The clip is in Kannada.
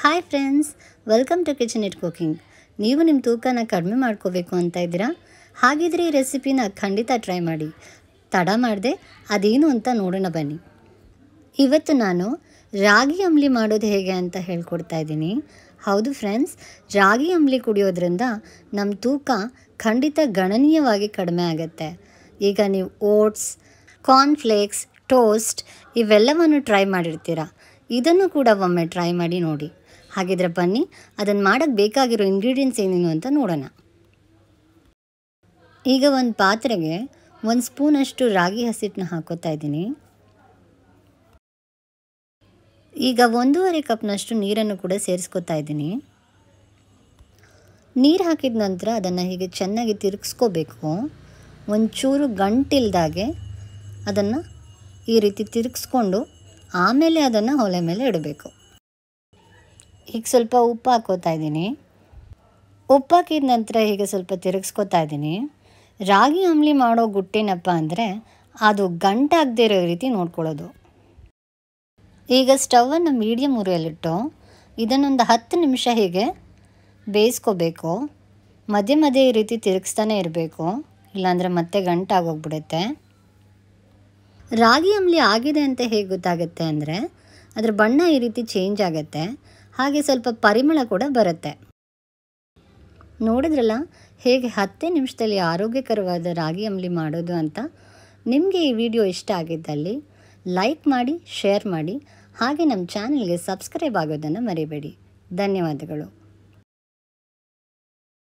hi friends welcome to kitchen it cooking ನೀವು ನಿಮ್ಮ ತೂಕನ ಕಡಿಮೆ ಮಾಡ್ಕೋಬೇಕು ಅಂತ ಇದ್ದೀರಾ ಹಾಗಿದ್ರೆ ಈ ರೆಸಿಪಿನ ಖಂಡಿತ ಟ್ರೈ ಮಾಡಿ ತಡ ಮಾಡಿದೆ ಅದೇನು ಅಂತ ನೋಡೋಣ ಬನ್ನಿ ಇವತ್ತು ನಾನು ರಾಗಿ ಅಂಬ್ಲಿ ಮಾಡೋದು ಹೇಗೆ ಅಂತ ಹೇಳ್ಕೊಡ್ತಾ ಇದ್ದೀನಿ ಹೌದು ಫ್ರೆಂಡ್ಸ್ ರಾಗಿ ಅಂಬ್ಲಿ ಕುಡಿಯೋದ್ರಿಂದ ನಮ್ಮ ತೂಕ ಖಂಡಿತ ಗಣನೀಯವಾಗಿ ಕಡಿಮೆ ಆಗುತ್ತೆ ಈಗ ನೀವು ಓಟ್ಸ್ ಕಾರ್ನ್ಫ್ಲೇಕ್ಸ್ ಟೋಸ್ಟ್ ಇವೆಲ್ಲವನ್ನು ಟ್ರೈ ಮಾಡಿರ್ತೀರಾ ಇದನ್ನು ಕೂಡ ಒಮ್ಮೆ ಟ್ರೈ ಮಾಡಿ ನೋಡಿ ಹಾಗಿದ್ರೆ ಬನ್ನಿ ಅದನ್ನು ಮಾಡೋಕ್ಕೆ ಬೇಕಾಗಿರೋ ಇಂಗ್ರೀಡಿಯೆಂಟ್ಸ್ ಏನೇನು ಅಂತ ನೋಡೋಣ ಈಗ ಒಂದು ಪಾತ್ರೆಗೆ ಒಂದು ಸ್ಪೂನಷ್ಟು ರಾಗಿ ಹಸಿಟ್ಟನ್ನ ಹಾಕೋತಾ ಇದ್ದೀನಿ ಈಗ ಒಂದೂವರೆ ಕಪ್ನಷ್ಟು ನೀರನ್ನು ಕೂಡ ಸೇರಿಸ್ಕೊತಾ ಇದ್ದೀನಿ ನೀರು ಹಾಕಿದ ನಂತರ ಅದನ್ನು ಹೀಗೆ ಚೆನ್ನಾಗಿ ತಿರುಗಿಸ್ಕೋಬೇಕು ಒಂಚೂರು ಗಂಟಿಲ್ದಾಗೆ ಅದನ್ನು ಈ ರೀತಿ ತಿರುಗಿಸ್ಕೊಂಡು ಆಮೇಲೆ ಅದನ್ನು ಒಲೆ ಮೇಲೆ ಇಡಬೇಕು ಈಗ ಸ್ವಲ್ಪ ಉಪ್ಪು ಹಾಕೋತಾ ಇದ್ದೀನಿ ಉಪ್ಪು ಹಾಕಿದ ನಂತರ ಹೀಗೆ ಸ್ವಲ್ಪ ತಿರುಗಿಸ್ಕೊತಾ ಇದ್ದೀನಿ ರಾಗಿ ಅಂಬ್ಲಿ ಮಾಡೋ ಗುಟ್ಟೇನಪ್ಪ ಅಂದರೆ ಅದು ಗಂಟಾಗದೇ ಇರೋ ರೀತಿ ನೋಡ್ಕೊಳ್ಳೋದು ಈಗ ಸ್ಟವನ್ನು ಮೀಡಿಯಮ್ ಉರಿಯಲ್ಲಿಟ್ಟು ಇದನ್ನೊಂದು ಹತ್ತು ನಿಮಿಷ ಹೀಗೆ ಬೇಯಿಸ್ಕೋಬೇಕು ಮಧ್ಯೆ ಮಧ್ಯೆ ಈ ರೀತಿ ತಿರುಗಿಸ್ತಾನೆ ಇರಬೇಕು ಇಲ್ಲಾಂದರೆ ಮತ್ತೆ ಗಂಟಾಗೋಗ್ಬಿಡುತ್ತೆ ರಾಗಿ ಅಂಬ್ಲಿ ಆಗಿದೆ ಅಂತ ಹೇಗೆ ಗೊತ್ತಾಗುತ್ತೆ ಅಂದರೆ ಅದರ ಬಣ್ಣ ಈ ರೀತಿ ಚೇಂಜ್ ಆಗುತ್ತೆ ಹಾಗೆ ಸ್ವಲ್ಪ ಪರಿಮಳ ಕೂಡ ಬರುತ್ತೆ ನೋಡಿದ್ರಲ್ಲ ಹೇಗೆ ಹತ್ತೇ ನಿಮಿಷದಲ್ಲಿ ಆರೋಗ್ಯಕರವಾದ ರಾಗಿ ಅಂಬಲಿ ಮಾಡೋದು ಅಂತ ನಿಮಗೆ ಈ ವಿಡಿಯೋ ಇಷ್ಟ ಆಗಿದ್ದಲ್ಲಿ ಲೈಕ್ ಮಾಡಿ ಶೇರ್ ಮಾಡಿ ಹಾಗೆ ನಮ್ಮ ಚಾನಲ್ಗೆ ಸಬ್ಸ್ಕ್ರೈಬ್ ಆಗೋದನ್ನು ಮರಿಬೇಡಿ ಧನ್ಯವಾದಗಳು